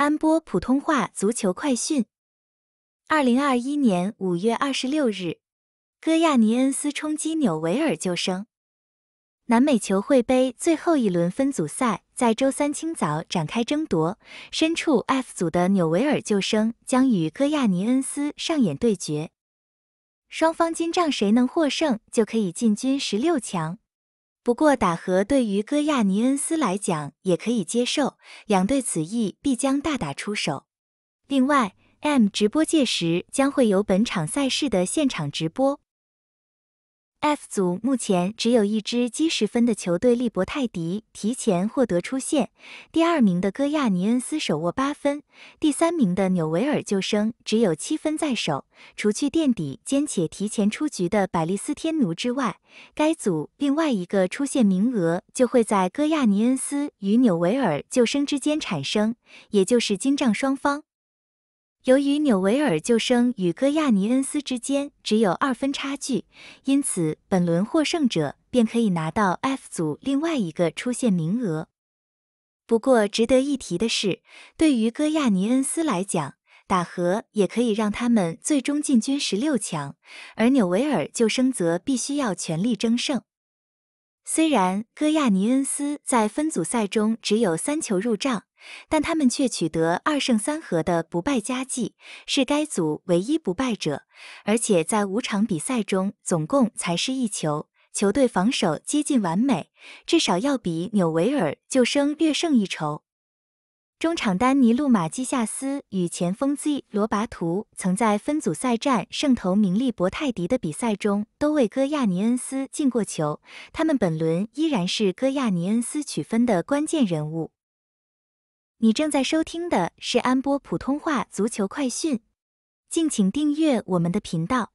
安播普通话足球快讯：二零二一年五月二十六日，戈亚尼恩斯冲击纽维尔救生。南美球会杯最后一轮分组赛在周三清早展开争夺，身处 F 组的纽维尔救生将与戈亚尼恩斯上演对决，双方今仗谁能获胜，就可以进军十六强。不过打和对于戈亚尼恩斯来讲也可以接受，两队此役必将大打出手。另外，M 直播届时将会有本场赛事的现场直播。F 组目前只有一支积十分的球队利伯泰迪提前获得出线，第二名的戈亚尼恩斯手握八分，第三名的纽维尔救生只有七分在手。除去垫底兼且提前出局的百利斯天奴之外，该组另外一个出线名额就会在戈亚尼恩斯与纽维尔救生之间产生，也就是经帐双方。由于纽维尔救生与戈亚尼恩斯之间只有二分差距，因此本轮获胜者便可以拿到 F 组另外一个出线名额。不过值得一提的是，对于戈亚尼恩斯来讲，打和也可以让他们最终进军十六强，而纽维尔救生则必须要全力争胜。虽然戈亚尼恩斯在分组赛中只有三球入账，但他们却取得二胜三和的不败佳绩，是该组唯一不败者，而且在五场比赛中总共才失一球，球队防守接近完美，至少要比纽维尔救生略胜一筹。中场丹尼路马基夏斯与前锋 Z 罗巴图曾在分组赛战胜投名利博泰迪的比赛中都为戈亚尼恩斯进过球，他们本轮依然是戈亚尼恩斯取分的关键人物。你正在收听的是安波普通话足球快讯，敬请订阅我们的频道。